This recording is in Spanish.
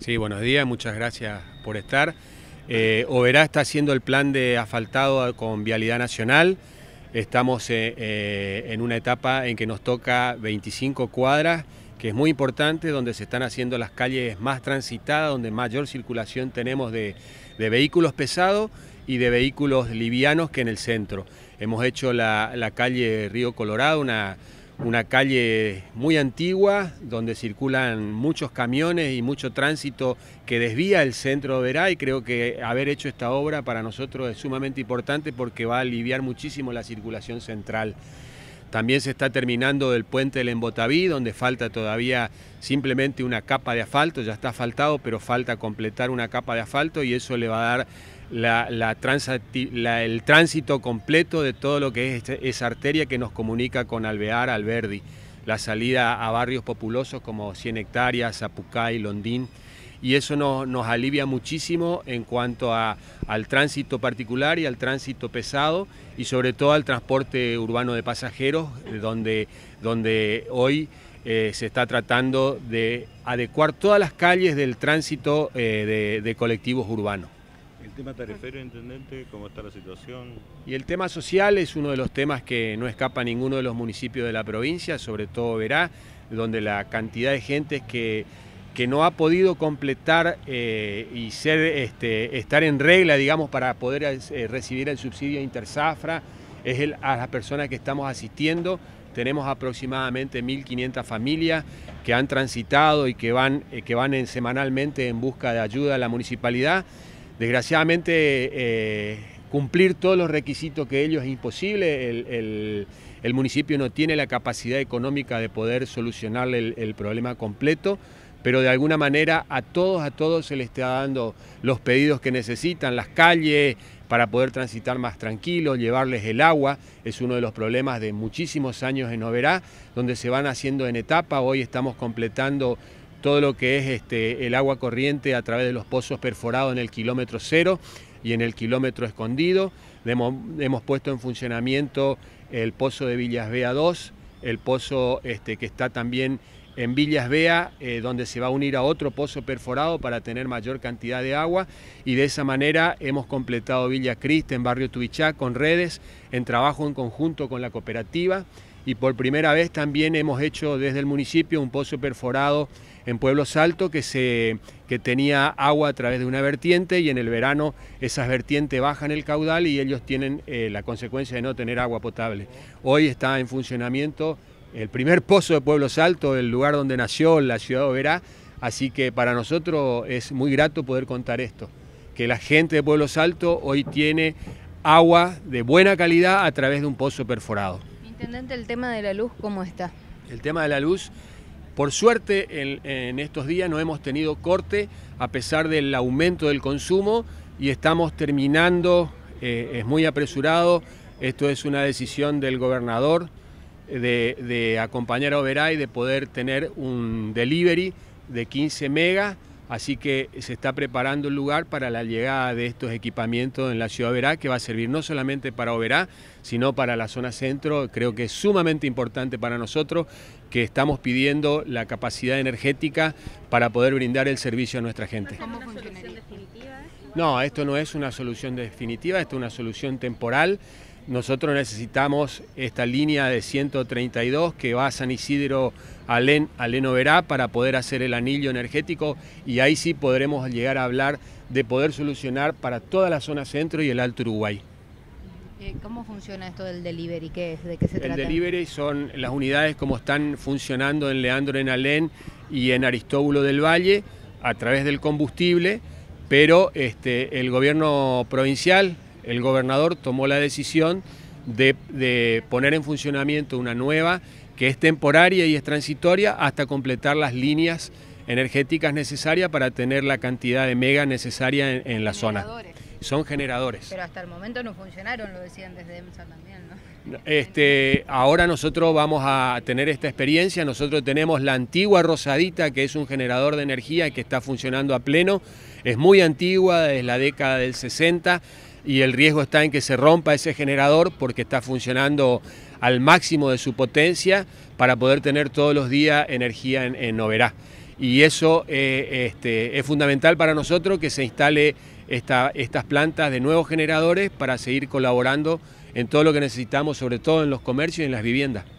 Sí, buenos días, muchas gracias por estar. Eh, Oberá está haciendo el plan de asfaltado con Vialidad Nacional. Estamos eh, eh, en una etapa en que nos toca 25 cuadras, que es muy importante, donde se están haciendo las calles más transitadas, donde mayor circulación tenemos de, vehículos pesados y de vehículos livianos que en el centro. Hemos hecho la, la calle Río Colorado, una una calle muy antigua donde circulan muchos camiones y mucho tránsito que desvía el centro de Verá y creo que haber hecho esta obra para nosotros es sumamente importante porque va a aliviar muchísimo la circulación central. También se está terminando el puente del Embotaví, donde falta todavía simplemente una capa de asfalto, ya está faltado, pero falta completar una capa de asfalto y eso le va a dar la, el tránsito completo de todo lo que es este, esa arteria que nos comunica con Alvear, Alberdi, la salida a barrios populosos como 100 hectáreas, Apucay, Londín y eso nos, nos alivia muchísimo en cuanto al tránsito particular y al tránsito pesado y sobre todo al transporte urbano de pasajeros, eh, donde, donde hoy eh, se está tratando de adecuar todas las calles del tránsito eh, de, de colectivos urbanos. El tema tarifero, intendente, ¿cómo está la situación? Y el tema social es uno de los temas que no escapa a ninguno de los municipios de la provincia, sobre todo Verá, donde la cantidad de gente que que no ha podido completar eh, y este, estar en regla, digamos, para poder eh, recibir el subsidio Interzafra, es el, a las personas que estamos asistiendo. Tenemos aproximadamente 1.500 familias que han transitado y que van, eh, que van semanalmente en busca de ayuda a la municipalidad. Desgraciadamente, cumplir todos los requisitos que ellos es imposible. El, municipio no tiene la capacidad económica de poder solucionar el problema completo pero de alguna manera a todos, a todos se les está dando los pedidos que necesitan, las calles, para poder transitar más tranquilos, llevarles el agua, es uno de los problemas de muchísimos años en Oberá, donde se van haciendo en etapa, hoy estamos completando todo lo que es este, el agua corriente a través de los pozos perforados en el kilómetro cero y en el kilómetro escondido, hemos, puesto en funcionamiento el pozo de vea 2, el pozo este, que está también en Villas Bea, eh, donde se va a unir a otro pozo perforado para tener mayor cantidad de agua. Y de esa manera hemos completado Villa Crist, en Barrio Tuichá con redes, en trabajo en conjunto con la cooperativa. Y por primera vez también hemos hecho desde el municipio un pozo perforado en Pueblo Salto que, se, tenía agua a través de una vertiente y en el verano esas vertientes bajan el caudal y ellos tienen eh, la consecuencia de no tener agua potable. Hoy está en funcionamiento el primer pozo de Pueblo Salto, el lugar donde nació, la ciudad de Oberá. Así que para nosotros es muy grato poder contar esto, que la gente de Pueblo Salto hoy tiene agua de buena calidad a través de un pozo perforado. Intendente, el tema de la luz, ¿cómo está? El tema de la luz, por suerte en, estos días no hemos tenido corte a pesar del aumento del consumo y estamos terminando, eh, es muy apresurado, esto es una decisión del gobernador, de, acompañar a y de poder tener un delivery de 15 megas. Así que se está preparando el lugar para la llegada de estos equipamientos en la ciudad de Oberá, que va a servir no solamente para Oberá, sino para la zona centro. Creo que es sumamente importante para nosotros que estamos pidiendo la capacidad energética para poder brindar el servicio a nuestra gente. ¿Cómo no, esto no es una solución definitiva, esto es una solución temporal nosotros necesitamos esta línea de 132 que va a San Isidro Alén, Alén Oberá para poder hacer el anillo energético y ahí sí podremos llegar a hablar de poder solucionar para toda la zona centro y el Alto Uruguay. Eh, ¿Cómo funciona esto del delivery? ¿De qué se trata? El delivery son las unidades como están funcionando en Leandro en Alén y en Aristóbulo del Valle a través del combustible, pero este, el gobierno provincial, el gobernador tomó la decisión de, poner en funcionamiento una nueva que es temporaria y es transitoria hasta completar las líneas energéticas necesarias para tener la cantidad de mega necesaria en, la zona. Son generadores. Pero hasta el momento no funcionaron, lo decían desde EMSA también, ¿no? Este, ahora nosotros vamos a tener esta experiencia, nosotros tenemos la antigua Rosadita, que es un generador de energía que está funcionando a pleno, es muy antigua, es la década del 60, y el riesgo está en que se rompa ese generador porque está funcionando al máximo de su potencia para poder tener todos los días energía en, Noverá. Y eso eh, este, es fundamental para nosotros que se instale estas plantas de nuevos generadores para seguir colaborando en todo lo que necesitamos, sobre todo en los comercios y en las viviendas.